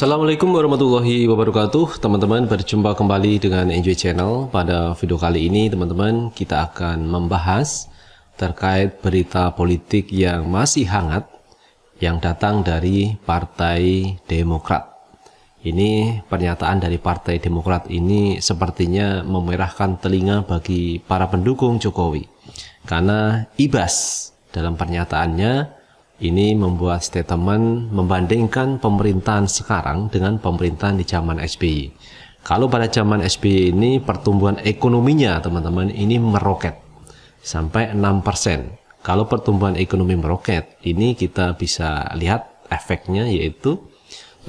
Assalamualaikum warahmatullahi wabarakatuh Teman-teman berjumpa kembali dengan Enjoy Channel Pada video kali ini teman-teman kita akan membahas Terkait berita politik yang masih hangat Yang datang dari Partai Demokrat Ini pernyataan dari Partai Demokrat ini Sepertinya memerahkan telinga bagi para pendukung Jokowi Karena IBAS dalam pernyataannya ini membuat statement membandingkan pemerintahan sekarang dengan pemerintahan di zaman SBY. Kalau pada zaman SBY ini pertumbuhan ekonominya teman-teman ini meroket sampai 6%. Kalau pertumbuhan ekonomi meroket, ini kita bisa lihat efeknya yaitu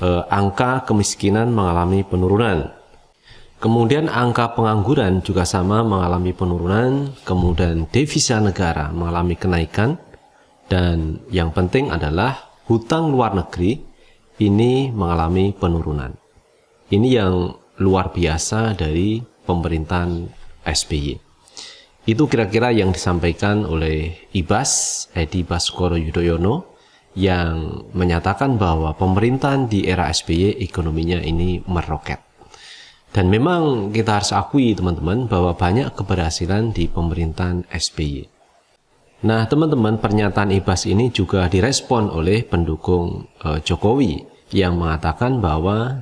eh, angka kemiskinan mengalami penurunan. Kemudian angka pengangguran juga sama mengalami penurunan, kemudian devisa negara mengalami kenaikan, dan yang penting adalah hutang luar negeri ini mengalami penurunan. Ini yang luar biasa dari pemerintahan SBY. Itu kira-kira yang disampaikan oleh IBAS, Edi Baskoro Yudhoyono, yang menyatakan bahwa pemerintahan di era SBY ekonominya ini meroket. Dan memang kita harus akui teman-teman bahwa banyak keberhasilan di pemerintahan SBY. Nah, teman-teman, pernyataan Ibas ini juga direspon oleh pendukung e, Jokowi yang mengatakan bahwa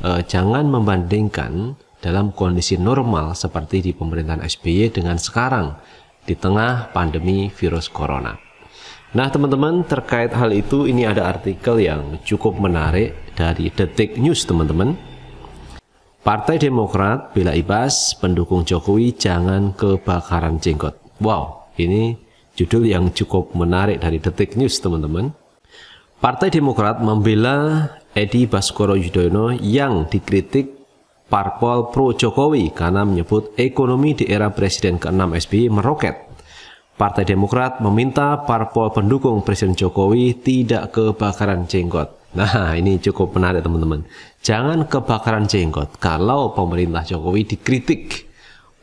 e, jangan membandingkan dalam kondisi normal seperti di pemerintahan SBY dengan sekarang di tengah pandemi virus corona. Nah, teman-teman, terkait hal itu ini ada artikel yang cukup menarik dari Detik News, teman-teman. Partai Demokrat, Bila Ibas, pendukung Jokowi jangan kebakaran jenggot. Wow, ini judul yang cukup menarik dari Detik News teman-teman. Partai Demokrat membela Edi Baskoro Yudhoyono yang dikritik parpol pro Jokowi karena menyebut ekonomi di era Presiden ke-6 SBY meroket. Partai Demokrat meminta parpol pendukung Presiden Jokowi tidak kebakaran jenggot. Nah, ini cukup menarik teman-teman. Jangan kebakaran jenggot kalau pemerintah Jokowi dikritik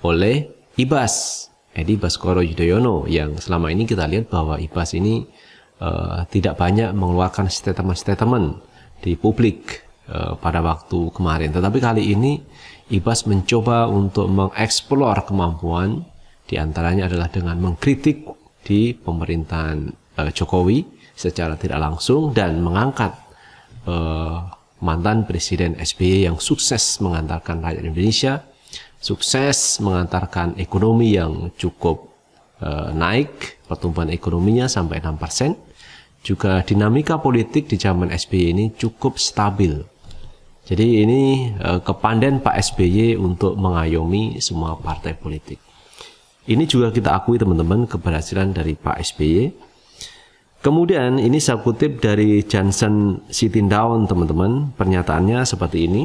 oleh IBAS Edi Baskoro Yudhoyono yang selama ini kita lihat bahwa IBAS ini uh, tidak banyak mengeluarkan statement-statement di publik uh, pada waktu kemarin. Tetapi kali ini IBAS mencoba untuk mengeksplor kemampuan diantaranya adalah dengan mengkritik di pemerintahan uh, Jokowi secara tidak langsung dan mengangkat uh, mantan Presiden SBY yang sukses mengantarkan rakyat Indonesia sukses mengantarkan ekonomi yang cukup uh, naik pertumbuhan ekonominya sampai 6%. Juga dinamika politik di zaman SBY ini cukup stabil. Jadi ini uh, eh, kepanden Pak SBY untuk mengayomi semua partai politik. Ini juga kita akui teman-teman keberhasilan dari Pak SBY. Kemudian ini saya kutip dari Johnson Down teman-teman, pernyataannya seperti ini.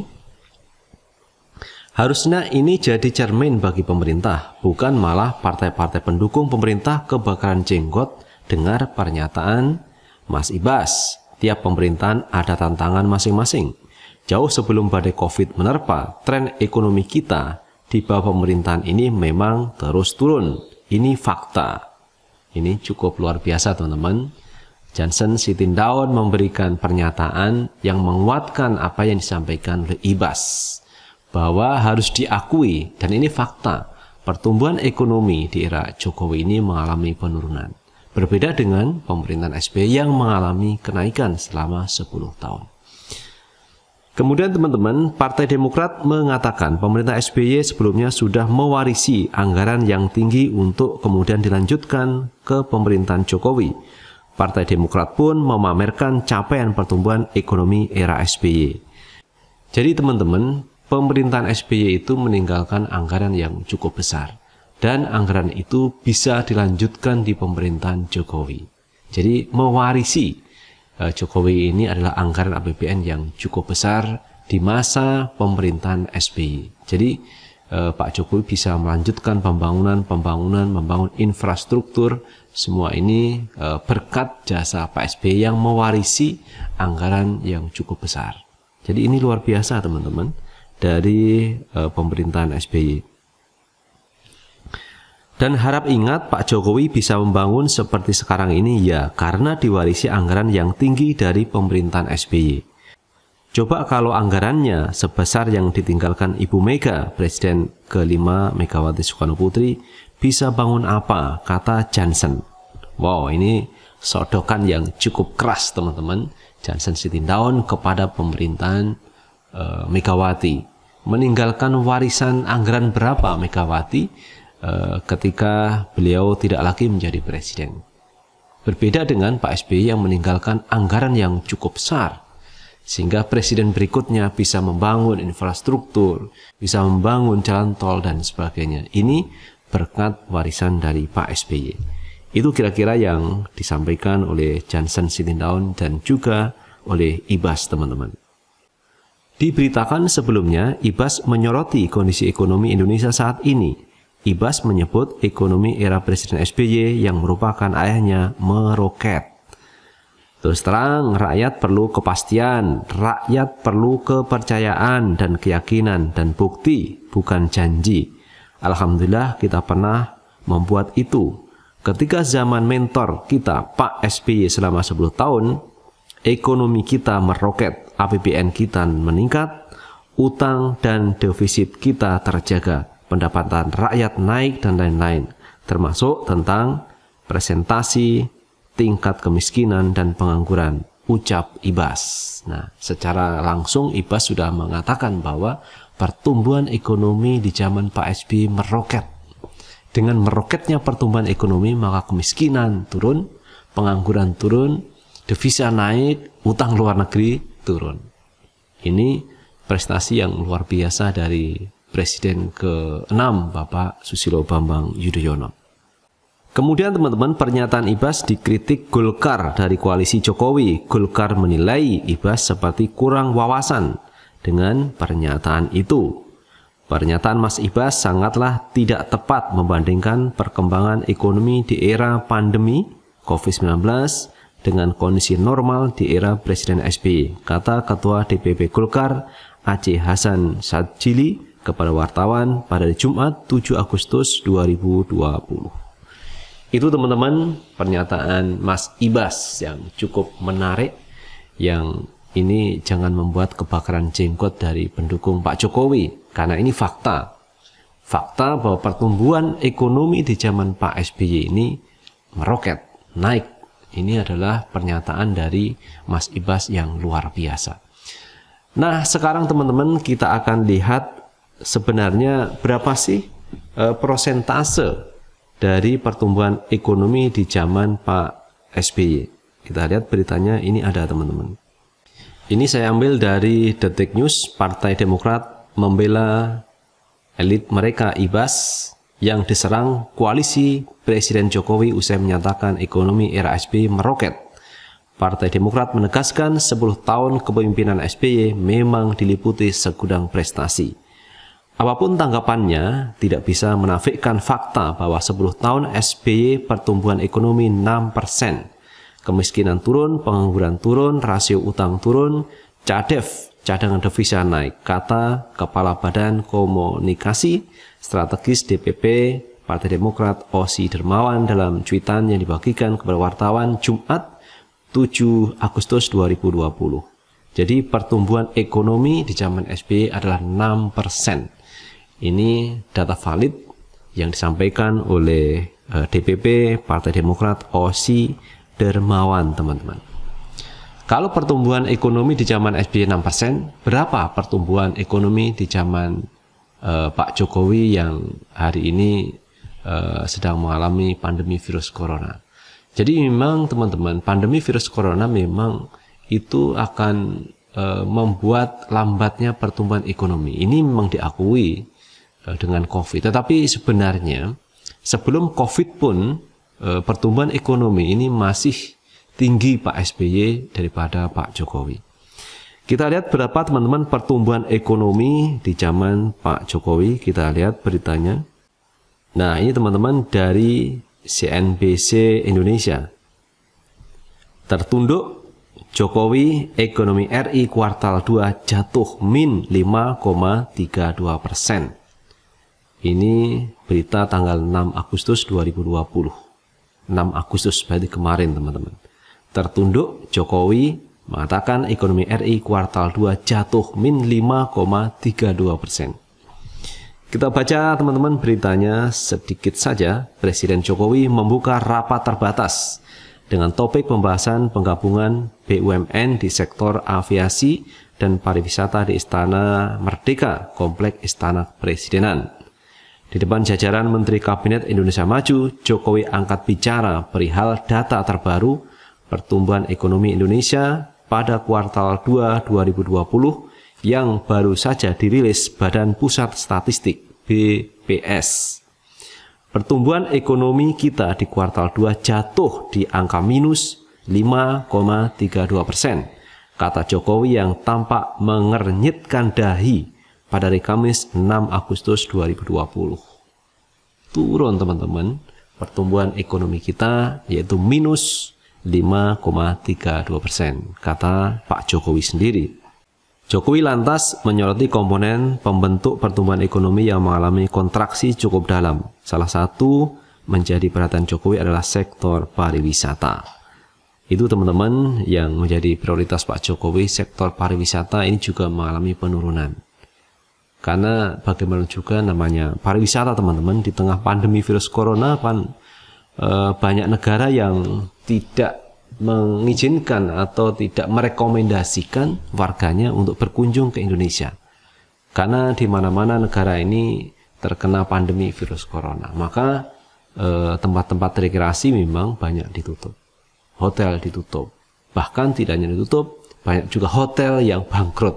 Harusnya ini jadi cermin bagi pemerintah, bukan malah partai-partai pendukung pemerintah kebakaran jenggot dengar pernyataan Mas Ibas. Tiap pemerintahan ada tantangan masing-masing. Jauh sebelum badai COVID menerpa, tren ekonomi kita di bawah pemerintahan ini memang terus turun. Ini fakta. Ini cukup luar biasa, teman-teman. Johnson Sitindaun memberikan pernyataan yang menguatkan apa yang disampaikan oleh Ibas bahwa harus diakui dan ini fakta pertumbuhan ekonomi di era Jokowi ini mengalami penurunan. Berbeda dengan pemerintahan SBY yang mengalami kenaikan selama 10 tahun. Kemudian teman-teman, Partai Demokrat mengatakan pemerintah SBY sebelumnya sudah mewarisi anggaran yang tinggi untuk kemudian dilanjutkan ke pemerintahan Jokowi. Partai Demokrat pun memamerkan capaian pertumbuhan ekonomi era SBY. Jadi teman-teman, pemerintahan SBY itu meninggalkan anggaran yang cukup besar dan anggaran itu bisa dilanjutkan di pemerintahan Jokowi. Jadi mewarisi eh, Jokowi ini adalah anggaran APBN yang cukup besar di masa pemerintahan SBY. Jadi eh, Pak Jokowi bisa melanjutkan pembangunan, pembangunan, membangun infrastruktur semua ini eh, berkat jasa Pak SBY yang mewarisi anggaran yang cukup besar. Jadi ini luar biasa teman-teman dari uh, pemerintahan SBY. Dan harap ingat Pak Jokowi bisa membangun seperti sekarang ini ya karena diwarisi anggaran yang tinggi dari pemerintahan SBY. Coba kalau anggarannya sebesar yang ditinggalkan Ibu Mega, Presiden kelima Megawati Soekarno Putri, bisa bangun apa? Kata Johnson. Wow, ini sodokan yang cukup keras teman-teman. Johnson Sitindaun kepada pemerintahan e, Megawati meninggalkan warisan anggaran berapa Megawati e, ketika beliau tidak lagi menjadi presiden. Berbeda dengan Pak SBY yang meninggalkan anggaran yang cukup besar sehingga presiden berikutnya bisa membangun infrastruktur, bisa membangun jalan tol dan sebagainya. Ini berkat warisan dari Pak SBY. Itu kira-kira yang disampaikan oleh Johnson Sitindaun dan juga oleh Ibas teman-teman. Diberitakan sebelumnya, Ibas menyoroti kondisi ekonomi Indonesia saat ini. Ibas menyebut ekonomi era Presiden SBY yang merupakan ayahnya meroket. Terus terang, rakyat perlu kepastian, rakyat perlu kepercayaan dan keyakinan dan bukti, bukan janji. Alhamdulillah kita pernah membuat itu. Ketika zaman mentor kita, Pak SBY selama 10 tahun, ekonomi kita meroket APBN kita meningkat, utang dan defisit kita terjaga, pendapatan rakyat naik dan lain-lain, termasuk tentang presentasi tingkat kemiskinan dan pengangguran ucap Ibas. Nah, secara langsung Ibas sudah mengatakan bahwa pertumbuhan ekonomi di zaman Pak SBY meroket. Dengan meroketnya pertumbuhan ekonomi, maka kemiskinan turun, pengangguran turun, devisa naik, utang luar negeri turun. Ini prestasi yang luar biasa dari Presiden ke-6 Bapak Susilo Bambang Yudhoyono. Kemudian teman-teman pernyataan Ibas dikritik Golkar dari koalisi Jokowi. Golkar menilai Ibas seperti kurang wawasan dengan pernyataan itu. Pernyataan Mas Ibas sangatlah tidak tepat membandingkan perkembangan ekonomi di era pandemi COVID-19 dengan kondisi normal di era Presiden SBY, kata Ketua DPP Golkar Aceh Hasan Sajili kepada wartawan pada Jumat 7 Agustus 2020. Itu teman-teman pernyataan Mas Ibas yang cukup menarik yang ini jangan membuat kebakaran jenggot dari pendukung Pak Jokowi karena ini fakta. Fakta bahwa pertumbuhan ekonomi di zaman Pak SBY ini meroket, naik ini adalah pernyataan dari Mas Ibas yang luar biasa. Nah, sekarang teman-teman kita akan lihat sebenarnya berapa sih e, prosentase dari pertumbuhan ekonomi di zaman Pak SBY. Kita lihat beritanya ini ada teman-teman. Ini saya ambil dari Detik News, Partai Demokrat membela elit mereka IBAS yang diserang koalisi Presiden Jokowi usai menyatakan ekonomi era SBY meroket. Partai Demokrat menegaskan 10 tahun kepemimpinan SBY memang diliputi segudang prestasi. Apapun tanggapannya, tidak bisa menafikan fakta bahwa 10 tahun SBY pertumbuhan ekonomi 6 persen. Kemiskinan turun, pengangguran turun, rasio utang turun, cadef, cadangan devisa naik, kata Kepala Badan Komunikasi strategis DPP Partai Demokrat Osi Dermawan dalam cuitan yang dibagikan kepada wartawan Jumat 7 Agustus 2020. Jadi pertumbuhan ekonomi di zaman SBY adalah 6%. Ini data valid yang disampaikan oleh eh, DPP Partai Demokrat Osi Dermawan, teman-teman. Kalau pertumbuhan ekonomi di zaman SBY 6%, berapa pertumbuhan ekonomi di zaman eh, Pak Jokowi yang hari ini eh, sedang mengalami pandemi virus corona. Jadi memang teman-teman, pandemi virus corona memang itu akan eh, membuat lambatnya pertumbuhan ekonomi. Ini memang diakui eh, dengan Covid. Tetapi sebenarnya sebelum Covid pun eh, pertumbuhan ekonomi ini masih tinggi Pak SBY daripada Pak Jokowi. Kita lihat berapa teman-teman pertumbuhan ekonomi di zaman Pak Jokowi. Kita lihat beritanya. Nah, ini teman-teman dari CNBC Indonesia. Tertunduk Jokowi ekonomi RI kuartal 2 jatuh min 5,32 persen. Ini berita tanggal 6 Agustus 2020. 6 Agustus berarti kemarin teman-teman. Tertunduk Jokowi mengatakan ekonomi RI kuartal 2 jatuh min 5,32 persen. Kita baca teman-teman beritanya sedikit saja. Presiden Jokowi membuka rapat terbatas dengan topik pembahasan penggabungan BUMN di sektor aviasi dan pariwisata di Istana Merdeka, Komplek Istana Presidenan. Di depan jajaran Menteri Kabinet Indonesia Maju, Jokowi angkat bicara perihal data terbaru pertumbuhan ekonomi Indonesia pada kuartal 2 2020 yang baru saja dirilis Badan Pusat Statistik BPS. Pertumbuhan ekonomi kita di kuartal 2 jatuh di angka minus 5,32 persen, kata Jokowi yang tampak mengernyitkan dahi pada hari Kamis 6 Agustus 2020. Turun teman-teman, pertumbuhan ekonomi kita yaitu minus 5,32 persen, kata Pak Jokowi sendiri. Jokowi lantas menyoroti komponen pembentuk pertumbuhan ekonomi yang mengalami kontraksi cukup dalam. Salah satu menjadi perhatian Jokowi adalah sektor pariwisata. Itu teman-teman yang menjadi prioritas Pak Jokowi, sektor pariwisata ini juga mengalami penurunan. Karena bagaimana juga namanya pariwisata teman-teman di tengah pandemi virus corona, pan Eh, banyak negara yang tidak mengizinkan atau tidak merekomendasikan warganya untuk berkunjung ke Indonesia. Karena di mana-mana negara ini terkena pandemi virus corona, maka eh, tempat-tempat eh, rekreasi memang banyak ditutup. Hotel ditutup. Bahkan tidak hanya ditutup, banyak juga hotel yang bangkrut.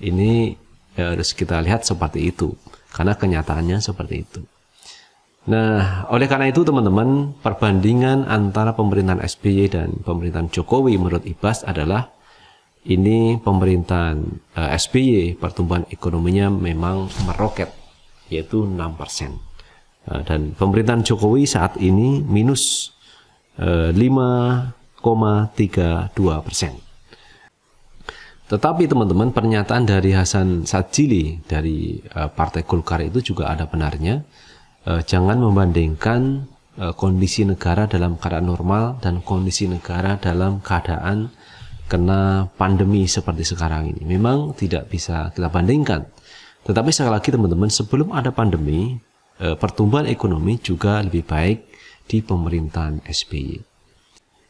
Ini eh, harus kita lihat seperti itu karena kenyataannya seperti itu. Nah, oleh karena itu teman-teman, perbandingan antara pemerintahan SBY dan pemerintahan Jokowi menurut IBAS adalah ini pemerintahan uh, eh, SBY pertumbuhan ekonominya memang meroket yaitu 6%. Eh, dan pemerintahan Jokowi saat ini minus eh, 5,32%. Tetapi teman-teman, pernyataan dari Hasan Sajili dari eh, Partai Golkar itu juga ada benarnya Eh, jangan membandingkan eh, kondisi negara dalam keadaan normal dan kondisi negara dalam keadaan kena pandemi seperti sekarang ini. Memang tidak bisa kita bandingkan. Tetapi sekali lagi teman-teman, sebelum ada pandemi, eh, pertumbuhan ekonomi juga lebih baik di pemerintahan SBY.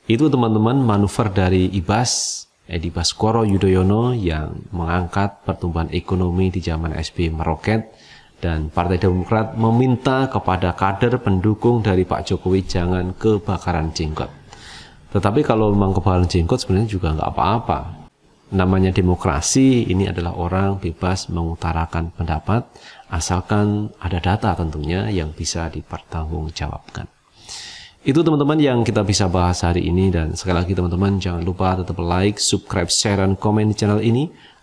Itu teman-teman manuver dari IBAS Edi Baskoro Yudhoyono yang mengangkat pertumbuhan ekonomi di zaman SBY meroket dan Partai Demokrat meminta kepada kader pendukung dari Pak Jokowi jangan kebakaran jenggot. Tetapi kalau memang kebakaran jenggot sebenarnya juga nggak apa-apa. Namanya demokrasi, ini adalah orang bebas mengutarakan pendapat, asalkan ada data tentunya yang bisa dipertanggungjawabkan. Itu teman-teman yang kita bisa bahas hari ini dan sekali lagi teman-teman jangan lupa tetap like, subscribe, share, dan komen di channel ini